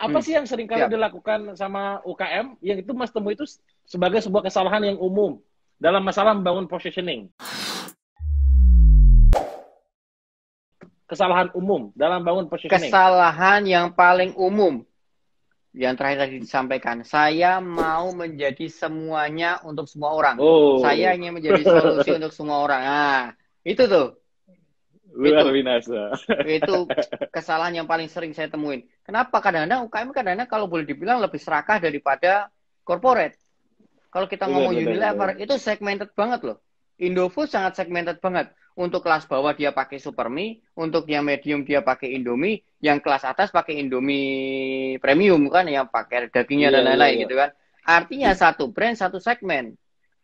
apa hmm. sih yang seringkali ya. dilakukan sama UKM yang itu Mas temui itu sebagai sebuah kesalahan yang umum dalam masalah membangun positioning? Kesalahan umum dalam bangun positioning. Kesalahan yang paling umum yang terakhir tadi disampaikan, saya mau menjadi semuanya untuk semua orang. Oh. Saya ingin menjadi solusi untuk semua orang. Nah, itu tuh Luar itu, binasa. Itu kesalahan yang paling sering saya temuin. Kenapa kadang-kadang UKM kan kadang-kadang kalau boleh dibilang lebih serakah daripada corporate. Kalau kita iya, ngomong benar, Unilever benar. itu segmented banget loh. Indofood sangat segmented banget. Untuk kelas bawah dia pakai Supermi, untuk yang medium dia pakai Indomie, yang kelas atas pakai Indomie premium kan yang pakai dagingnya yeah, dan iya, lain-lain iya. gitu kan. Artinya satu brand satu segmen.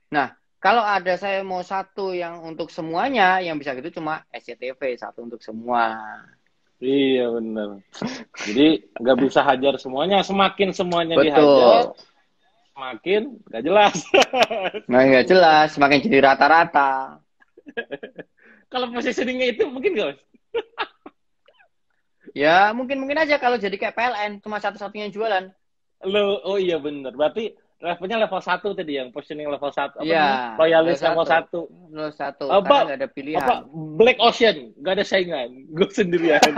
Nah, kalau ada saya mau satu yang untuk semuanya, yang bisa gitu cuma SCTV satu untuk semua. Iya benar. Jadi nggak bisa hajar semuanya, semakin semuanya Betul. dihajar, semakin nggak jelas. Nah nggak jelas, semakin jadi rata-rata. Kalau positioningnya itu mungkin nggak? ya mungkin mungkin aja kalau jadi kayak PLN cuma satu-satunya jualan. Lo, oh iya benar. Berarti levelnya level 1 tadi yang positioning level 1 apa yeah, loyalis level 1 level 1 apa gak ada pilihan apa black ocean gak ada saingan gue sendirian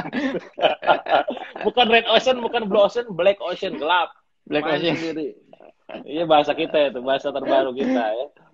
bukan red ocean bukan blue ocean black ocean gelap black Main ocean sendiri iya bahasa kita itu bahasa terbaru kita ya